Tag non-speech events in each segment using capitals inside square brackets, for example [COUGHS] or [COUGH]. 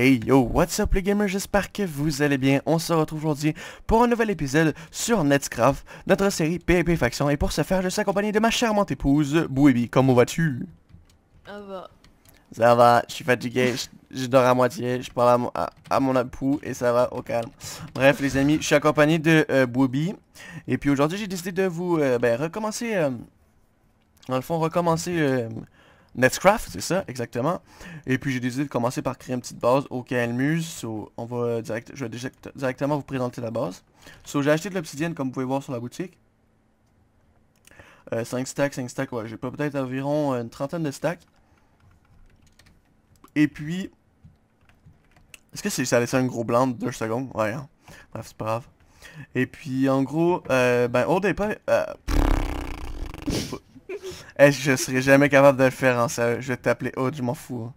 Hey yo, what's up les gamers, j'espère que vous allez bien. On se retrouve aujourd'hui pour un nouvel épisode sur Netscraft, notre série PvP Faction. Et pour ce faire, je suis accompagné de ma charmante épouse, Bouébi. Comment vas-tu Ça va. Ça va, je suis fatigué, je, dors à moitié, je parle à mon, à, et ça va au calme. Bref les amis, je suis accompagné de euh, Boubi. Et puis aujourd'hui, j'ai décidé de vous euh, ben, recommencer... Euh, dans le fond, recommencer Netscraft, c'est ça, exactement. Et puis j'ai décidé de commencer par créer une petite base au elle on va direct, je vais directement vous présenter la base. So, j'ai acheté de l'obsidienne comme vous pouvez voir sur la boutique. 5 euh, stacks, 5 stacks, ouais, j'ai peut-être environ une trentaine de stacks. Et puis, est-ce que ça a laissé un gros blanc de 2 secondes Ouais, hein. bref, c'est pas grave. Et puis, en gros, euh, ben, au départ, euh, eh, je serais jamais capable de le faire Je vais t'appeler Aude, je m'en fous.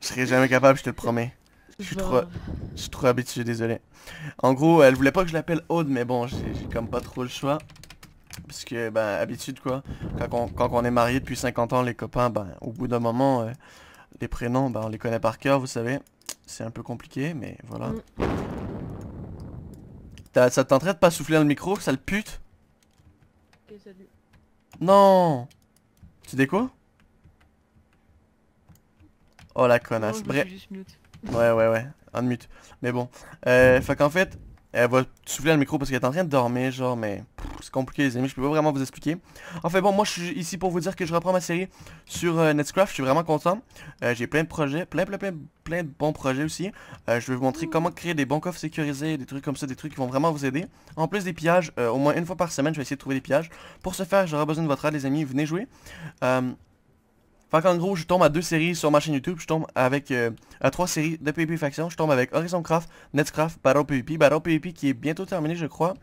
Je serais jamais capable, je te le promets. Je suis, trop, je habitué, désolé. En gros, elle voulait pas que je l'appelle Aude, mais bon, j'ai comme pas trop le choix. Parce que, ben, habitude, quoi. Quand on, est marié depuis 50 ans, les copains, ben, au bout d'un moment, euh, les prénoms, ben, on les connaît par cœur, vous savez. C'est un peu compliqué, mais voilà. Mm. Ça te de pas souffler dans le micro, sale pute non Tu dis quoi Oh la connasse, oh, bref. Ouais ouais ouais, un mute. Mais bon. Euh, fait qu'en fait, elle va souffler le micro parce qu'elle est en train de dormir, genre, mais c'est compliqué les amis, je peux pas vraiment vous expliquer. Enfin bon, moi je suis ici pour vous dire que je reprends ma série sur euh, je suis vraiment content. Euh, j'ai plein de projets, plein plein plein plein de bons projets aussi. Euh, je vais vous montrer comment créer des bons coffres sécurisés, des trucs comme ça, des trucs qui vont vraiment vous aider. En plus des pillages, euh, au moins une fois par semaine, je vais essayer de trouver des pillages. Pour ce faire, j'aurai besoin de votre aide les amis, venez jouer. Fait qu'en gros, je tombe à deux séries sur ma chaîne YouTube. Je tombe avec euh, à trois séries de PvP Faction. Je tombe avec Horizon Craft, Netcraft, Battle PvP. Battle PvP qui est bientôt terminé, je crois.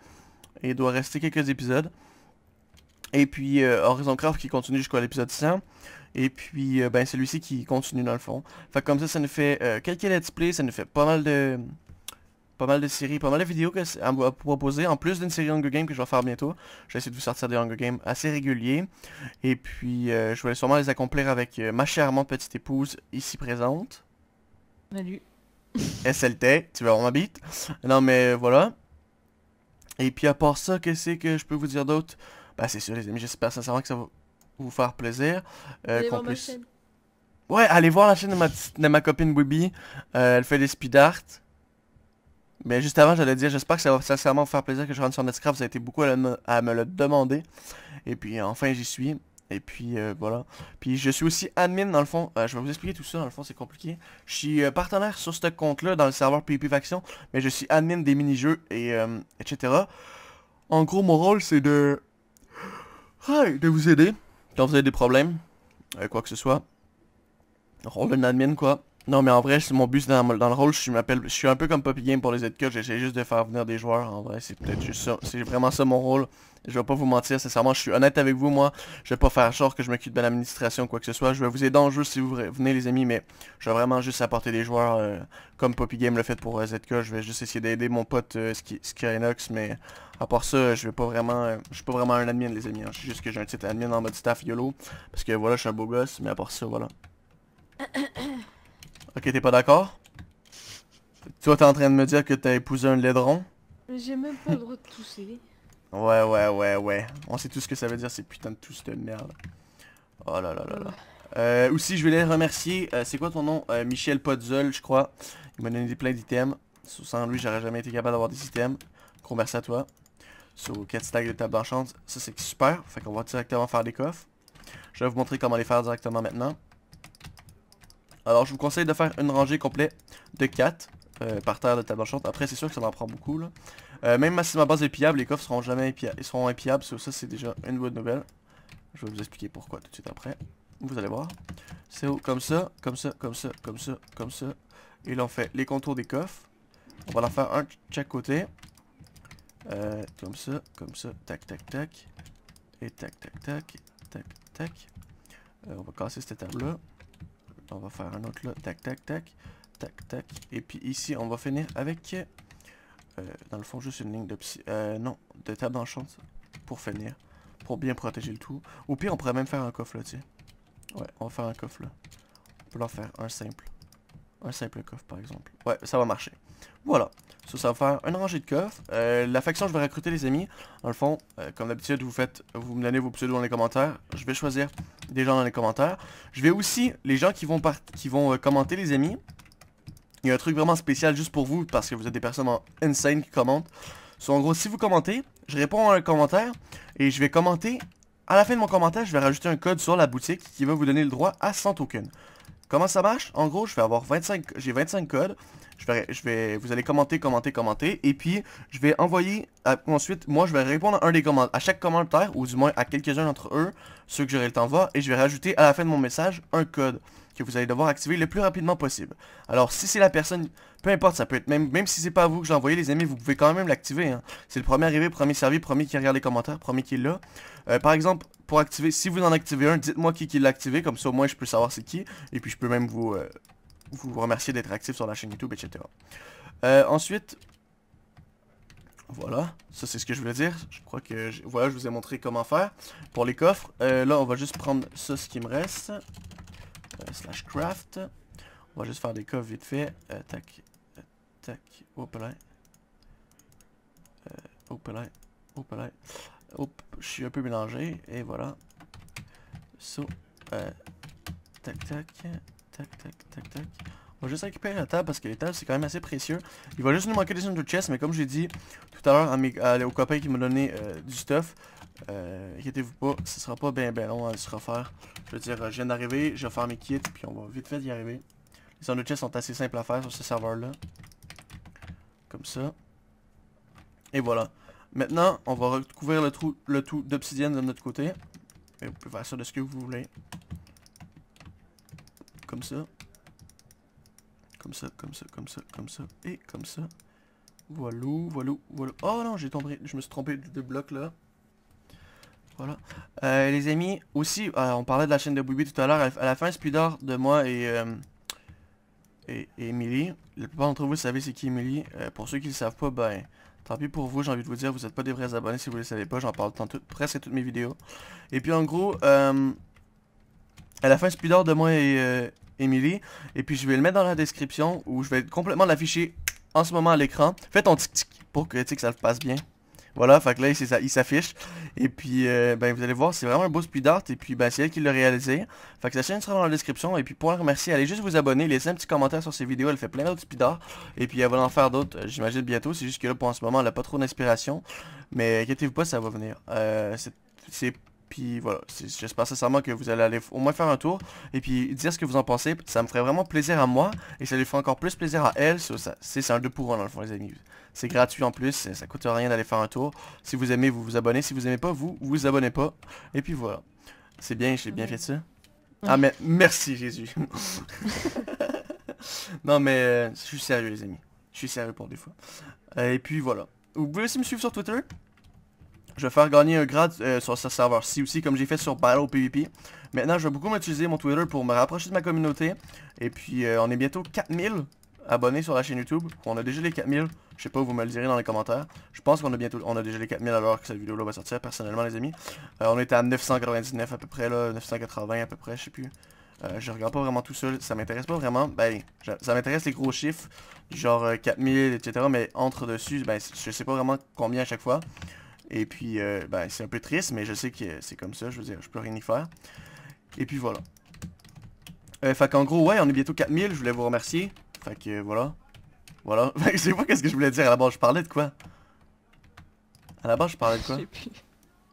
Et doit rester quelques épisodes. Et puis euh, Horizon Craft qui continue jusqu'à l'épisode 100. Et puis, euh, ben, celui-ci qui continue dans le fond. Fait comme ça, ça nous fait quelques let's play. Ça nous fait pas mal de pas mal de séries, pas mal de vidéos que, à vous proposer, en plus d'une série Hunger Games que je vais faire bientôt. Je vais de vous sortir des Hunger Games assez réguliers. Et puis, euh, je vais sûrement les accomplir avec euh, ma charmante petite épouse ici présente. Salut. SLT, [LAUGHS] tu vas ma bite Non mais voilà. Et puis à part ça, qu'est-ce que je peux vous dire d'autre Bah c'est sûr les amis, j'espère sincèrement que ça va vous faire plaisir. Euh, allez Ouais, allez voir la chaîne de ma, copine Webby. Euh, elle fait des speed art. Mais juste avant, j'allais dire, j'espère que ça va sincèrement vous faire plaisir que je rentre sur Netscraft. Vous avez été beaucoup à, me le demander. Et puis enfin, j'y suis. Et puis euh, voilà. Puis je suis aussi admin dans le fond. Euh, je vais vous expliquer tout ça. Dans le fond, c'est compliqué. Je suis euh, partenaire sur ce compte-là dans le serveur PvP Faction. Mais je suis admin des mini-jeux et etc. En gros, mon rôle, c'est de... Hey, de vous aider quand vous avez des problèmes. quoi que ce soit. Rôle d'un admin, quoi. Non, mais en vrai, mon bus dans, dans, le rôle, je m'appelle, je suis un peu comme Poppy Game pour les ZK, j'essaie juste de faire venir des joueurs, en vrai, c'est peut-être juste ça, c'est vraiment ça mon rôle. Je vais pas vous mentir, sincèrement, je suis honnête avec vous, moi, je vais pas faire genre que je m'occupe de l'administration ou quoi que ce soit, je vais vous aider en jeu si vous venez, les amis, mais je vais vraiment juste apporter des joueurs, euh, comme Poppy Game le fait pour euh, ZK, je vais juste essayer d'aider mon pote euh, Skynox, mais à part ça, je vais pas vraiment, euh, je suis pas vraiment un admin, les amis, hein, je suis juste que j'ai un titre admin en mode staff YOLO, parce que voilà, je suis un beau gosse, mais à part ça, voilà. [COUGHS] Ok, t'es pas d'accord? Toi, t'es en train de me dire que t'as épousé un laidron? J'ai même pas le droit de tousser. Ouais, ouais, ouais, ouais. On sait tout ce que ça veut dire, c'est putain de tous de merde. Oh là là là là. Euh, aussi, je voulais remercier, euh, c'est quoi ton nom? Euh, Michel Podzol, je crois. Il m'a donné plein d'items. Sans lui, j'aurais jamais été capable d'avoir des items. Gros merci à toi. Sur 4 stacks de table d'enchant, ça c'est super. Fait qu'on va directement faire des coffres. Je vais vous montrer comment les faire directement maintenant. Alors je vous conseille de faire une rangée complète de 4 euh, par terre de table chante. Après c'est sûr que ça m'en prend beaucoup là. Euh, même si ma base est pillable, les coffres seront jamais impillables. Ils seront ça, c'est déjà une bonne nouvelle. Je vais vous expliquer pourquoi tout de suite après. Vous allez voir. C'est comme ça, comme ça, comme ça, comme ça, comme ça. Et là on fait les contours des coffres. On va en faire un de chaque côté. Euh, comme ça, comme ça, tac, tac, tac. Et tac, tac, tac, tac, tac. on va casser cette table-là on va faire un autre là. Tac, tac, tac. Tac, tac. Et puis ici, on va finir avec... Euh, dans le fond, juste une ligne de Euh, non, de table d'enchant Pour finir. Pour bien protéger le tout. Ou pire, on pourrait même faire un coffre là, tu sais. Ouais, on va faire un coffre là. On peut en faire un simple. Un simple coffre, par exemple. Ouais, ça va marcher. Voilà. Ça, va faire un rangée de coffres. Euh, la faction, je vais recruter les amis. Dans le fond, euh, comme d'habitude, vous faites, vous me donnez vos pseudos dans les commentaires. Je vais choisir des gens dans les commentaires. Je vais aussi, les gens qui vont, qui vont euh, commenter, les amis. Il y a un truc vraiment spécial juste pour vous, parce que vous êtes des personnes insane qui commentent. en gros, si vous commentez, je réponds à un commentaire, et je vais commenter. À la fin de mon commentaire, je vais rajouter un code sur la boutique qui va vous donner le droit à 100 tokens. Comment ça marche En gros, je vais avoir 25, j'ai 25 codes. Je vais, je vais, vous allez commenter, commenter, commenter. Et puis, je vais envoyer, ensuite, moi, je vais répondre à un des commentaires, à chaque commentaire, ou du moins à quelques-uns d'entre eux, ceux que j'aurai le temps de voir, et je vais rajouter à la fin de mon message un code que vous allez devoir activer le plus rapidement possible. Alors, si c'est la personne, peu importe, ça peut être, même, même si c'est pas vous que j'ai envoyé, les amis, vous pouvez quand même l'activer. Hein. C'est le premier arrivé, premier servi, premier qui regarde les commentaires, premier qui est là. Euh, par exemple, pour activer, si vous en activez un, dites-moi qui, qui l'a activé, comme ça au moins je peux savoir c'est qui, et puis je peux même vous... Euh, vous remercier d'être actif sur la chaîne YouTube, etc. Euh, ensuite, voilà, ça c'est ce que je voulais dire. Je crois que, voilà, je vous ai montré comment faire pour les coffres. Euh, là, on va juste prendre ça, ce qui me reste. Euh, slash craft. On va juste faire des coffres vite fait. tac, tac, hop là. hop là, hop là. Hop, je suis un peu mélangé. Et voilà. So, tac, tac tac, tac, tac, tac. On va juste récupérer la table parce que les tables c'est quand même assez précieux. Il va juste nous manquer des de chests mais comme j'ai dit tout à l'heure aux copains qui m'ont donné euh, du stuff, euh, inquiétez-vous pas, ce sera pas bien ben long à se refaire. Je veux dire, euh, je viens d'arriver, je vais faire mes kits, puis on va vite fait y arriver. Les de chests sont assez simples à faire sur ce serveur-là. Comme ça. Et voilà. Maintenant, on va recouvrir le, trou, le tout d'obsidienne de notre côté. Et vous pouvez faire ça de ce que vous voulez comme ça, comme ça, comme ça, comme ça, comme ça, et comme ça. Voilà, voilà, voilà. Oh non, j'ai tombé, je me suis trompé de, bloc là. Voilà. Euh, les amis, aussi, euh, on parlait de la chaîne de Boubi tout à l'heure. À la fin, Spudor de moi et, euh, et, et, Emily. La plupart d'entre vous savez c'est qui Emily. pour ceux qui ne le savent pas, ben, tant pis pour vous. J'ai envie de vous dire, vous n'êtes pas des vrais abonnés si vous ne le savez pas. J'en parle dans presque toutes mes vidéos. Et puis en gros, à la fin art de moi et euh, Emily. Et puis je vais le mettre dans la description où je vais complètement l'afficher en ce moment à l'écran. faites ton tic-tic pour que, que ça le passe bien. Voilà, fait que là, il s'affiche. Et puis, euh, ben, vous allez voir, c'est vraiment un beau speed art. Et puis, ben, c'est elle qui l'a réalisé. Fait que sa chaîne sera dans la description. Et puis, pour la remercier, allez juste vous abonner. Laissez un petit commentaire sur ses vidéos. Elle fait plein d'autres speed art. Et puis, elle va en faire d'autres, euh, j'imagine, bientôt. C'est juste que là, pour en ce moment, elle n'a pas trop d'inspiration. Mais inquiétez-vous pas, ça va venir. Euh, c'est puis voilà, j'espère sincèrement que vous allez aller au moins faire un tour et puis dire ce que vous en pensez. Ça me ferait vraiment plaisir à moi et ça lui ferait encore plus plaisir à elle. C'est un deux pour un dans le fond les amis. C'est gratuit en plus, ça coûte rien d'aller faire un tour. Si vous aimez, vous vous abonnez. Si vous aimez pas, vous vous abonnez pas. Et puis voilà. C'est bien, j'ai bien fait ça. Ah mais merci Jésus. [LAUGHS] non mais euh, je suis sérieux les amis. Je suis sérieux pour des fois. Et puis voilà. Vous pouvez aussi me suivre sur Twitter. Je vais faire gagner un grade euh, sur ce serveur-ci aussi, comme j'ai fait sur Battle PvP. Maintenant, je vais beaucoup m'utiliser mon Twitter pour me rapprocher de ma communauté. Et puis, euh, on est bientôt 4000 abonnés sur la chaîne YouTube. On a déjà les 4000. Je sais pas, vous me le direz dans les commentaires. Je pense qu'on a bientôt, on a déjà les 4000 alors que cette vidéo-là va sortir, personnellement, les amis. Euh, on était à 999 à peu près, là, 980 à peu près, je sais plus. je regarde pas vraiment tout seul, ça m'intéresse pas vraiment. Ben, ça m'intéresse les gros chiffres, genre 4000, etc. Mais entre dessus, ben, je sais pas vraiment combien à chaque fois. Et puis, euh, ben, c'est un peu triste, mais je sais que c'est comme ça. Je veux dire, je peux rien y faire. Et puis, voilà. Euh, en gros, ouais, on est bientôt 4000. Je voulais vous remercier. Fait que, voilà. Voilà. [LAUGHS] Fait je sais pas qu'est-ce que je voulais dire. À la base, je parlais de quoi À la base, je parlais de quoi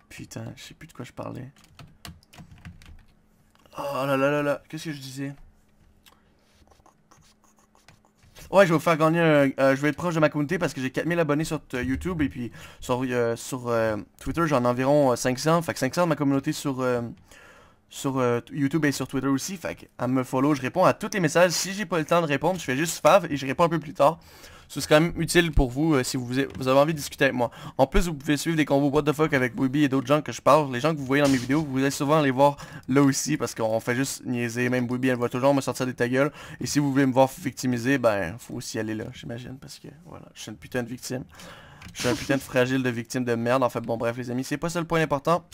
Putain, je sais plus de quoi je parlais. Oh là là là là. Qu'est-ce que je disais Ouais, je vais vous faire gagner un... Euh, je vais être proche de ma communauté parce que j'ai 4000 abonnés sur euh, YouTube et puis sur, euh, Twitter, j'en ai environ 500. Fait 500 de ma communauté sur, sur YouTube et sur Twitter aussi. Fait que, à me follow, je réponds à tous les messages. Si j'ai pas le temps de répondre, je fais juste fave et je réponds un peu plus tard ce serait quand même utile pour vous euh, si vous, avez envie de discuter avec moi. En plus, vous pouvez suivre des combos what the fuck avec Booby et d'autres gens que je parle. Les gens que vous voyez dans mes vidéos, vous allez souvent les voir là aussi parce qu'on fait juste niaiser. Même Booby, elle voit toujours me sortir des ta gueule. Et si vous voulez me voir victimiser, ben, faut aussi aller là, j'imagine, parce que, voilà, je suis une putain de victime. Je suis un putain de fragile de victime de merde. En fait, bon, bref, les amis, c'est pas ça le point important.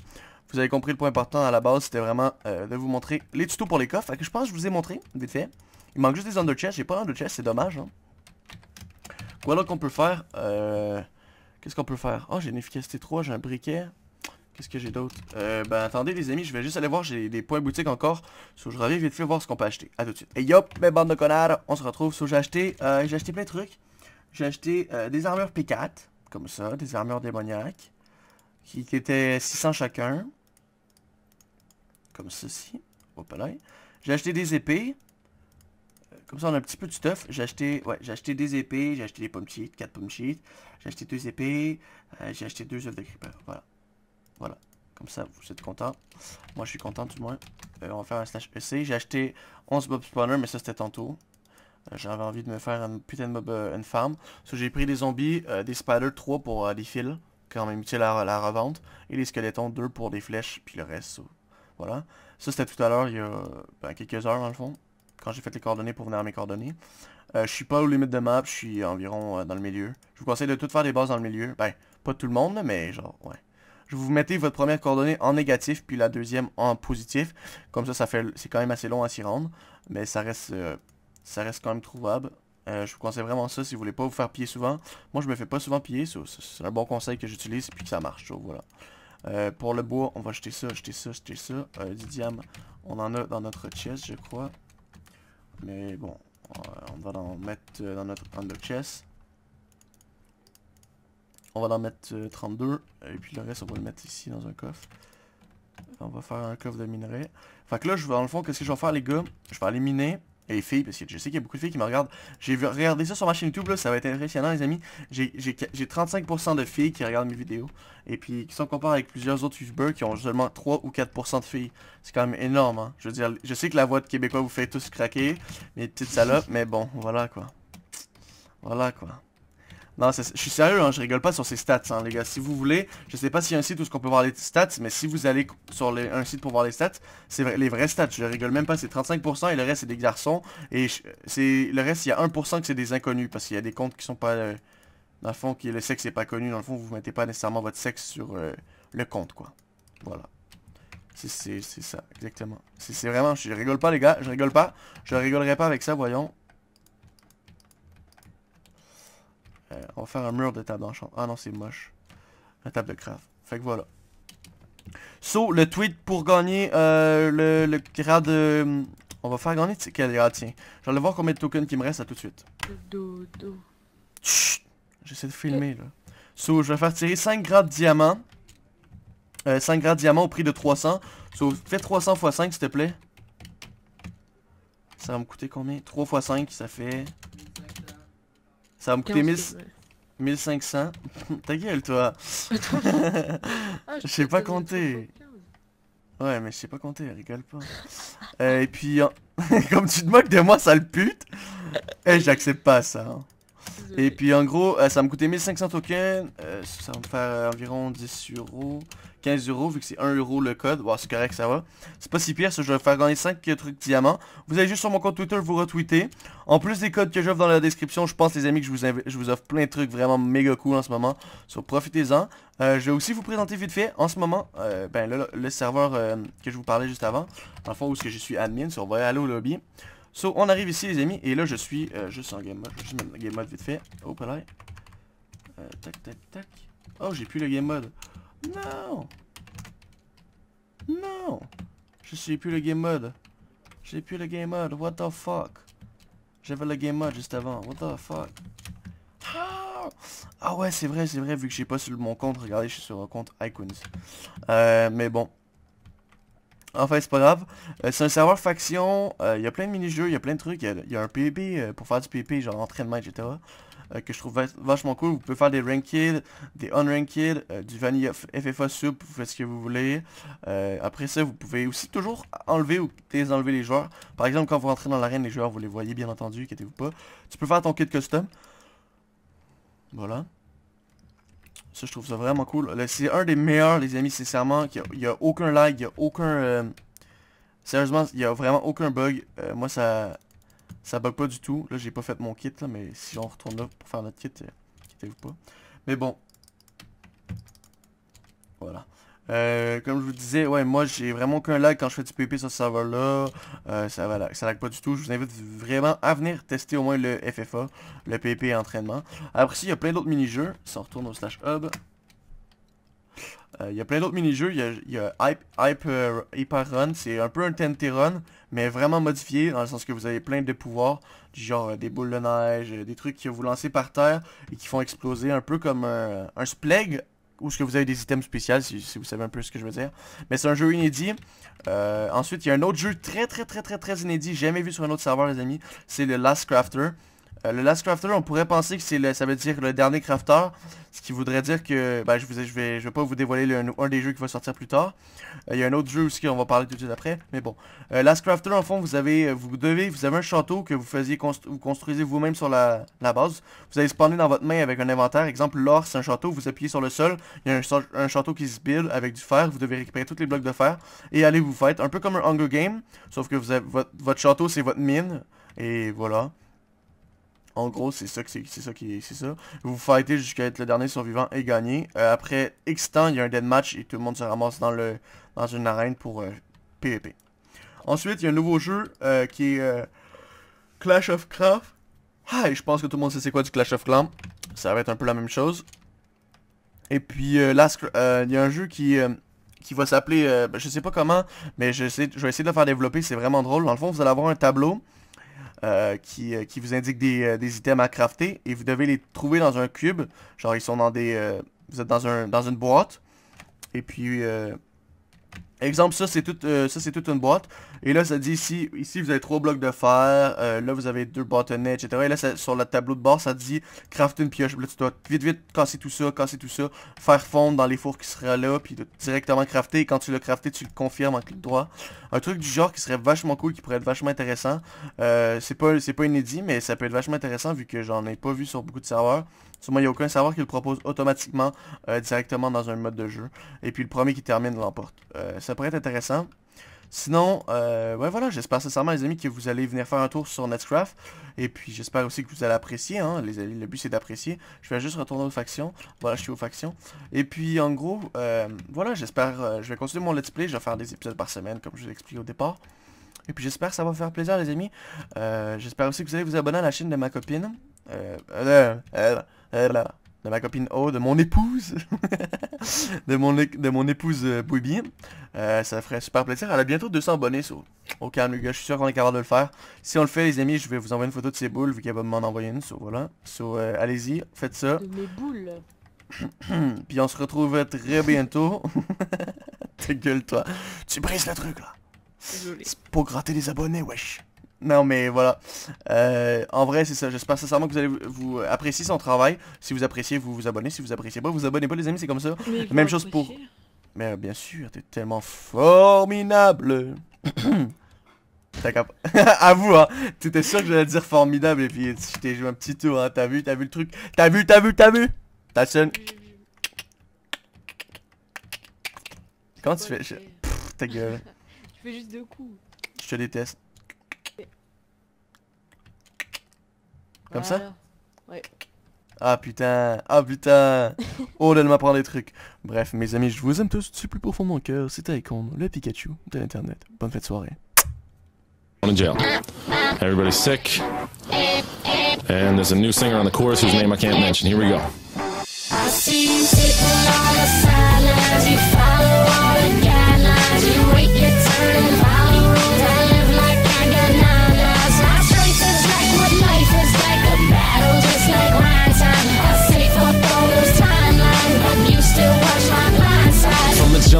Vous avez compris, le point important à la base, c'était vraiment euh, de vous montrer les tutos pour les coffres. que je pense que je vous ai montré, vite fait. Il manque juste des underchest. J'ai pas chest c'est dommage. Hein. Voilà qu'on peut faire. Euh, qu'est-ce qu'on peut faire Oh, j'ai une efficacité 3, j'ai un briquet. Qu'est-ce que j'ai d'autre euh, Ben attendez les amis, je vais juste aller voir, j'ai des points boutique encore. So, je reviens vite fait voir ce qu'on peut acheter. A tout de suite. Et yop, mes ben, bandes de connards, on se retrouve. So, j'ai acheté, euh, j'ai acheté plein de trucs. J'ai acheté euh, des armures P4, comme ça, des armures démoniaques, qui, qui étaient 600 chacun. Comme ceci. Hop là. J'ai acheté des épées. Comme ça, on a un petit peu de stuff. J'ai acheté, ouais, j'ai acheté des épées, j'ai acheté des pommes cheats, 4 pommes sheets, J'ai acheté deux épées, euh, j'ai acheté deux œufs de creeper. Voilà. Voilà. Comme ça, vous êtes content. Moi, je suis content, tout le moins. Euh, on va faire un slash PC. E j'ai acheté 11 mob spawner, mais ça, c'était tantôt. Euh, j'avais envie de me faire une putain de mob, une farm. So, j'ai pris des zombies, des spiders 3 pour des fils, quand même utile à la revente. Et les squelettons 2 pour des flèches, puis le reste. Voilà. Ça, c'était tout à l'heure, il y a ben, quelques heures, dans le fond quand j'ai fait les coordonnées pour venir à mes coordonnées. Euh, je suis pas aux limites de map, je suis environ euh, dans le milieu. Je vous conseille de tout faire des bases dans le milieu. Ben, pas tout le monde, mais genre, ouais. Je vous mettez votre première coordonnée en négatif, puis la deuxième en positif. Comme ça, ça fait c'est quand même assez long à s'y rendre. Mais ça reste, euh, ça reste quand même trouvable. je vous conseille vraiment ça si vous voulez pas vous faire piller souvent. Moi, je me fais pas souvent piller, c'est un bon conseil que j'utilise, puis que ça marche, voilà. pour le bois, on va jeter ça, jeter ça, jeter ça. Euh, diam, on en a dans notre chest, je crois. Mais bon, euh, on va en mettre euh, dans notre under chest. On va en mettre 32. Euh, et puis le reste, on va le mettre ici dans un coffre. On va faire un coffre de minerais. Fait que là, je vais, dans le fond, qu'est-ce que je vais faire, les gars Je vais aller miner et les filles, parce que je sais qu'il y a beaucoup de filles qui me regardent. J'ai regardé ça sur ma chaîne YouTube, là, ça va être impressionnant, les amis. J'ai 35% de filles qui regardent mes vidéos. Et puis, qui sont comparés avec plusieurs autres youtubeurs qui ont seulement 3 ou 4% de filles. C'est quand même énorme, hein. Je veux dire, je sais que la voix de Québécois vous fait tous craquer, mes petites salopes, mais bon, voilà, quoi. Voilà, quoi. Non, je suis sérieux, hein, je rigole pas sur ces stats, hein, les gars. Si vous voulez, je sais pas s'il y a un site où on peut voir les stats, mais si vous allez sur un site pour voir les stats, c'est vrai, les vrais stats. Je rigole même pas, c'est 35% et le reste c'est des garçons. Et c'est le reste, il y a 1% que c'est des inconnus, parce qu'il y a des comptes qui sont pas... Euh, dans le fond, qui, le sexe est pas connu. Dans le fond, vous mettez pas nécessairement votre sexe sur euh, le compte, quoi. Voilà. C'est ça, exactement. C'est vraiment, je rigole pas les gars, je rigole pas. Je rigolerai pas avec ça, voyons. Euh, on va faire un mur de table d'enchant. Ah non, c'est moche. La table de craft. Fait que voilà. So, le tweet pour gagner euh, le, grade... Euh, on va faire gagner... Quel grade, tiens. J'allais voir combien de tokens qui me reste à tout de suite. Dodo. J'essaie de filmer, là. So, je vais faire tirer 5 grades diamants. 5 grades diamant au prix de 300. So, fais 300 x 5, s'il te plaît. Ça va me coûter combien 3 x 5, ça fait... Ça va me coûter 1500. [LAUGHS] Ta gueule, toi [LAUGHS] Je sais pas compter. Ouais, mais je sais pas compter, rigole pas. Euh, et puis, [LAUGHS] comme tu te moques de moi, sale pute Eh, j'accepte pas ça. Hein. Et puis en gros, euh, ça me coûtait 1500 tokens, euh, ça va me faire environ 10 euros, 15 euros vu que c'est 1 euro le code. c'est correct, ça va. C'est pas si pire, ça, je vais faire gagner 5 trucs diamants. Vous allez juste sur mon compte Twitter, vous retweeter. En plus des codes que j'offre dans la description, je pense les amis que je vous, je vous offre plein de trucs vraiment méga cool en ce moment. So profitez-en. Euh, je vais aussi vous présenter vite fait, en ce moment, ben, le, serveur que je vous parlais juste avant, en fond où -ce que je suis admin, so on va aller au lobby. So, on arrive ici, les amis. Et là, je suis euh, juste en game mode. Je vais juste le game mode vite fait. Oh, pas euh, tac, tac, tac. Oh, j'ai plus le game mode. Non! Non! Je suis plus le game mode. J'ai plus le game mode. What the fuck? J'avais le game mode juste avant. What the fuck? Ah, ah ouais, c'est vrai, c'est vrai. Vu que j'ai pas sur mon compte, regardez, je suis sur le compte Icons. Euh, mais bon. Enfin, c'est pas grave. Euh, c'est un serveur faction. Euh, il y a plein de mini-jeux, il y a plein de trucs. Il y, a un PvP euh, pour faire du PvP, genre entraînement, etc. que je trouve vachement cool. Vous pouvez faire des ranked, des unranked, du vanilla FFA sub, vous faites ce que vous voulez. après ça, vous pouvez aussi toujours enlever ou désenlever les joueurs. Par exemple, quand vous rentrez dans l'arène, les joueurs, vous les voyez bien entendu, inquiétez-vous pas. Tu peux faire ton kit custom. Voilà je trouve ça vraiment cool. C'est un des meilleurs, les amis, sincèrement. Il n'y a, aucun lag, il a aucun... Euh, sérieusement, il n'y a vraiment aucun bug. Euh, moi, ça... Ça bug pas du tout. Là, j'ai pas fait mon kit, là, mais si on retourne là pour faire notre kit, euh, quittez-vous pas. Mais bon. Voilà. Euh, comme je vous disais, ouais, moi j'ai vraiment qu'un lag quand je fais du PP sur ce serveur-là. Euh, ça va ça lag pas du tout. Je vous invite vraiment à venir tester au moins le FFA, le PP entraînement. Après il y a plein d'autres mini-jeux. Si on retourne au slash hub. Euh, il y a plein d'autres mini-jeux, il y, a, Hype, Hyper Run, c'est un peu un TNT Run, mais vraiment modifié, dans le sens que vous avez plein de pouvoirs, du genre des boules de neige, des trucs que vous lancez par terre et qui font exploser, un peu comme un, un Spleg où ce que vous avez des items spéciaux, si, vous savez un peu ce que je veux dire. Mais c'est un jeu inédit. Euh, ensuite, il y a un autre jeu très, très, très, très, très inédit, jamais vu sur un autre serveur, les amis. C'est le Last Crafter. Euh, le last crafter, on pourrait penser que c'est ça veut dire le dernier crafter, ce qui voudrait dire que, ben, je vous, vais, pas vous dévoiler le, un, des jeux qui va sortir plus tard. Euh, il y a un autre jeu aussi qu'on va parler tout de suite après, mais bon. Euh, last crafter, en fond, vous avez, vous devez, vous avez un château que vous faisiez, construisez vous-même sur la, base. Vous allez spawner dans votre main avec un inventaire. Exemple, l'or, c'est un château. Vous appuyez sur le sol, il y a un, château qui se build avec du fer. Vous devez récupérer tous les blocs de fer et allez vous faire un peu comme un Hunger Game, sauf que vous avez, votre, votre château, c'est votre mine et voilà. En gros, c'est ça que c'est ça qui c'est ça. Vous fightez jusqu'à être le dernier survivant et gagner. Euh, après X temps, il y a un dead match et tout le monde se ramasse dans le dans une arène pour PvP. Euh, e Ensuite, il y a un nouveau jeu euh, qui est Clash of Craft. Ah, je pense que tout le monde sait c'est quoi du Clash of Clans. Ça va être un peu la même chose. Et puis là, il y a un jeu qui qui va s'appeler, ben, je sais pas comment, mais je, je vais essayer de le faire développer, c'est vraiment drôle. Dans le fond, vous allez avoir un tableau euh, qui, euh, qui, vous indique euh, des, items à crafter et vous devez les trouver dans un cube. Genre, ils sont dans des. vous êtes dans, un, dans une boîte. Et puis. Exemple, ça c'est tout, euh, toute une boîte. Et là, ça dit ici, ici vous avez trois blocs de fer, euh, là vous avez deux bâtonnets, etc. Et là, sur le tableau de bord, ça dit crafter une pioche. Là, tu dois vite, vite casser tout ça, casser tout ça, faire fondre dans les fours qui sera là, puis directement crafter. Et quand tu l'as crafté, tu le confirmes en clic droit. Un truc du genre qui serait vachement cool, qui pourrait être vachement intéressant. Euh, c'est pas, pas inédit, mais ça peut être vachement intéressant vu que j'en ai pas vu sur beaucoup de serveurs. Souvent, il n'y a aucun serveur qui le propose automatiquement euh, directement dans un mode de jeu. Et puis le premier qui termine l'emporte. ça pourrait être intéressant. Sinon, euh, ouais, voilà, j'espère sincèrement, les amis, que vous allez venir faire un tour sur Netscraft. Et puis, j'espère aussi que vous allez apprécier. Hein, les, le but, c'est d'apprécier. Je vais juste retourner aux factions. Voilà, je suis aux factions. Et puis, en gros, euh, voilà, j'espère... Euh, je vais continuer mon let's play. Je vais faire des épisodes par semaine, comme je vous au départ. Et puis, j'espère que ça va vous faire plaisir, les amis. Euh, j'espère aussi que vous allez vous abonner à la chaîne de ma copine. euh, euh de ma copine O, de mon épouse, [LAUGHS] de, mon, de mon épouse euh, Boubi. Euh, ça ferait super plaisir. Elle a bientôt 200 abonnés sur, au gars, Je suis sûr qu'on est capable de le faire. Si on le fait, les amis, je vais vous envoyer une photo de ses boules, vu qu'elle va m'en envoyer une. So, voilà. So, euh, allez-y, faites ça. [CLEARS THROAT] Puis on se retrouve très bientôt. [LAUGHS] gueule, toi. Tu brises le truc, là. C'est pour gratter les abonnés, wesh. Non mais voilà, euh, en vrai c'est ça, j'espère sincèrement que vous allez vous, apprécier son travail, si vous appréciez vous vous abonnez, si vous appréciez pas vous abonnez pas les amis, c'est comme ça, même chose pour... Mais euh, bien sûr, t'es tellement formidable à [CLEARS THROAT] [LAUGHS] vous, hein. T'étais sûr que j'allais dire formidable et puis je t'ai joué un petit tour, hein. T'as vu, t'as vu le truc. T'as vu, t'as vu, t'as vu. T'as seul... Comment tu fais ta gueule. Je [LAUGHS] fais juste deux coups. Je te déteste. Comme ah, ça Ouais. Ah putain, ah putain [LAUGHS] Oh là, elle m'apprend des trucs Bref, mes amis, je vous aime tous du plus profond de mon cœur, c'était Icon, le Pikachu de l'internet. Bonne fête de soirée. On jail. Everybody's sick. And there's a new singer on the chorus whose name I can't mention. Here we go.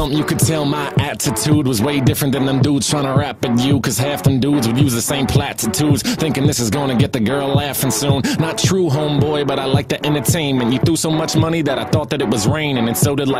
something you could tell my attitude was way different than them dudes trying to rap at you. Cause half them dudes would use the same platitudes, thinking this is gonna get the girl laughing soon. Not true, homeboy, but I like the entertainment. You threw so much money that I thought that it was raining, and so did like.